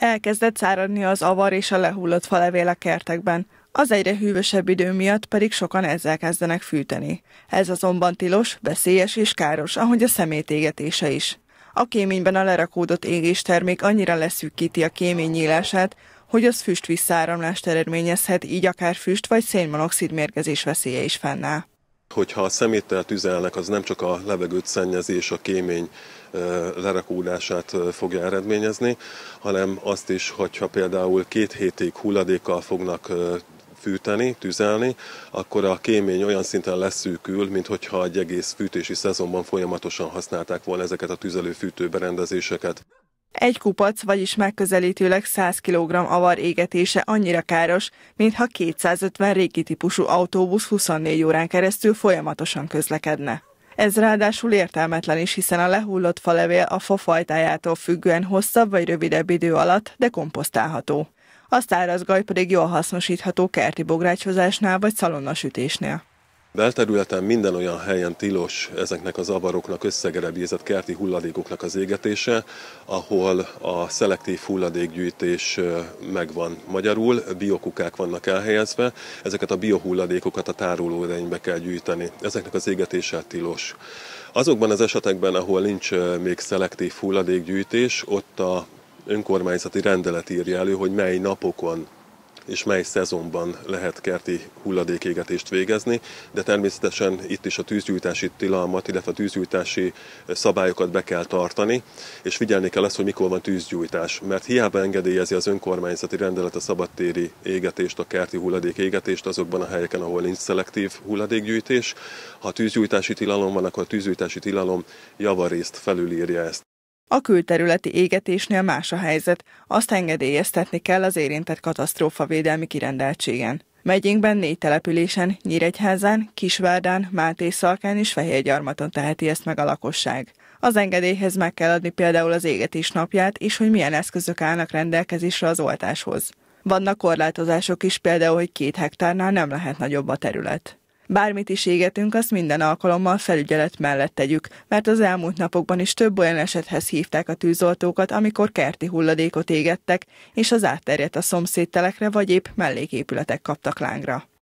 Elkezdett száradni az avar és a lehullott falevél a kertekben, az egyre hűvösebb idő miatt pedig sokan ezzel kezdenek fűteni. Ez azonban tilos, veszélyes és káros, ahogy a szemét égetése is. A kéményben a lerakódott égéstermék annyira leszűkíti a kémény nyílását, hogy az füst visszáramlást eredményezhet, így akár füst vagy szénmonoxid mérgezés veszélye is fennáll. Hogyha a szeméttel tüzelnek, az nem csak a levegőt szennyezi és a kémény lerakódását fogja eredményezni, hanem azt is, hogyha például két hétig hulladékkal fognak fűteni, tüzelni, akkor a kémény olyan szinten leszűkül, mint hogyha egy egész fűtési szezonban folyamatosan használták volna ezeket a tüzelő berendezéseket. Egy kupac, vagyis megközelítőleg 100 kg avar égetése annyira káros, mintha 250 régi típusú autóbusz 24 órán keresztül folyamatosan közlekedne. Ez ráadásul értelmetlen is, hiszen a lehullott falevél a fa fajtájától függően hosszabb vagy rövidebb idő alatt dekomposztálható. A szárazgaj pedig jól hasznosítható kerti bográcsozásnál vagy szalonnasütésnél. Belterületen minden olyan helyen tilos ezeknek az avaroknak összegere kerti hulladékoknak az égetése, ahol a szelektív hulladékgyűjtés megvan. Magyarul biokukák vannak elhelyezve, ezeket a biohulladékokat a tárolóidénybe kell gyűjteni. Ezeknek az égetése tilos. Azokban az esetekben, ahol nincs még szelektív hulladékgyűjtés, ott a önkormányzati rendelet írja elő, hogy mely napokon és mely szezonban lehet kerti hulladékégetést végezni, de természetesen itt is a tűzgyújtási tilalmat, illetve a tűzgyújtási szabályokat be kell tartani, és figyelni kell azt, hogy mikor van tűzgyújtás, mert hiába engedélyezi az önkormányzati rendelet a szabadtéri égetést, a kerti hulladékégetést, azokban a helyeken, ahol nincs szelektív hulladékgyűjtés. Ha tűzgyújtási tilalom van, akkor a tűzgyújtási tilalom javarészt felülírja ezt. A külterületi égetésnél más a helyzet, azt engedélyeztetni kell az érintett katasztrófavédelmi kirendeltségen. Megyénkben négy településen, Nyíregyházán, Kisvárdán, Szalkán és Fehérgyarmaton teheti ezt meg a lakosság. Az engedélyhez meg kell adni például az égetés napját, és hogy milyen eszközök állnak rendelkezésre az oltáshoz. Vannak korlátozások is, például, hogy két hektárnál nem lehet nagyobb a terület. Bármit is égetünk, azt minden alkalommal felügyelet mellett tegyük, mert az elmúlt napokban is több olyan esethez hívták a tűzoltókat, amikor kerti hulladékot égettek, és az átterjedt a szomszédtelekre vagy épp melléképületek kaptak lángra.